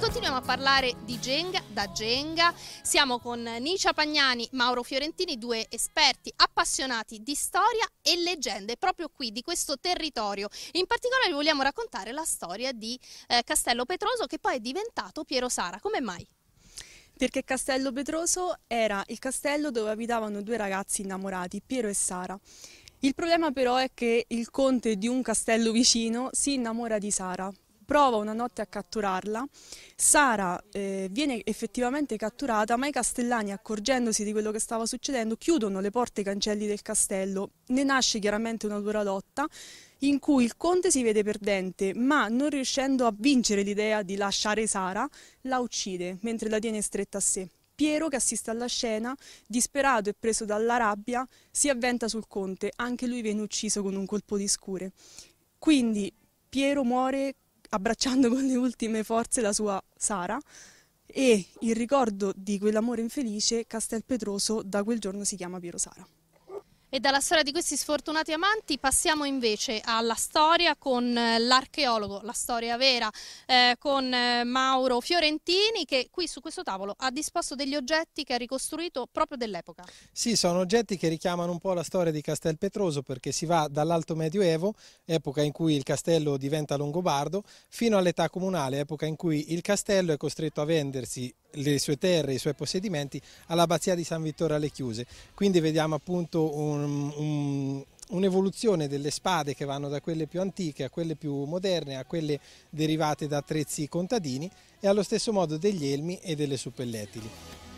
continuiamo a parlare di Genga, da Genga. Siamo con Nicia Pagnani, Mauro Fiorentini, due esperti appassionati di storia e leggende proprio qui di questo territorio. In particolare vogliamo raccontare la storia di eh, Castello Petroso che poi è diventato Piero Sara. Come mai? perché Castello Petroso era il castello dove abitavano due ragazzi innamorati, Piero e Sara. Il problema però è che il conte di un castello vicino si innamora di Sara, prova una notte a catturarla, Sara eh, viene effettivamente catturata ma i castellani accorgendosi di quello che stava succedendo chiudono le porte e i cancelli del castello, ne nasce chiaramente una dura lotta in cui il conte si vede perdente, ma non riuscendo a vincere l'idea di lasciare Sara, la uccide mentre la tiene stretta a sé. Piero, che assiste alla scena, disperato e preso dalla rabbia, si avventa sul conte, anche lui viene ucciso con un colpo di scure. Quindi Piero muore abbracciando con le ultime forze la sua Sara e in ricordo di quell'amore infelice Castelpetroso da quel giorno si chiama Piero Sara. E dalla storia di questi sfortunati amanti passiamo invece alla storia con eh, l'archeologo, la storia vera, eh, con eh, Mauro Fiorentini che qui su questo tavolo ha disposto degli oggetti che ha ricostruito proprio dell'epoca. Sì, sono oggetti che richiamano un po' la storia di Castel Petroso perché si va dall'Alto Medioevo, epoca in cui il castello diventa longobardo, fino all'età comunale, epoca in cui il castello è costretto a vendersi le sue terre, i suoi possedimenti all'abbazia di San Vittore alle Chiuse. Quindi vediamo appunto un'evoluzione un, un delle spade che vanno da quelle più antiche a quelle più moderne, a quelle derivate da attrezzi contadini e allo stesso modo degli elmi e delle suppellettili.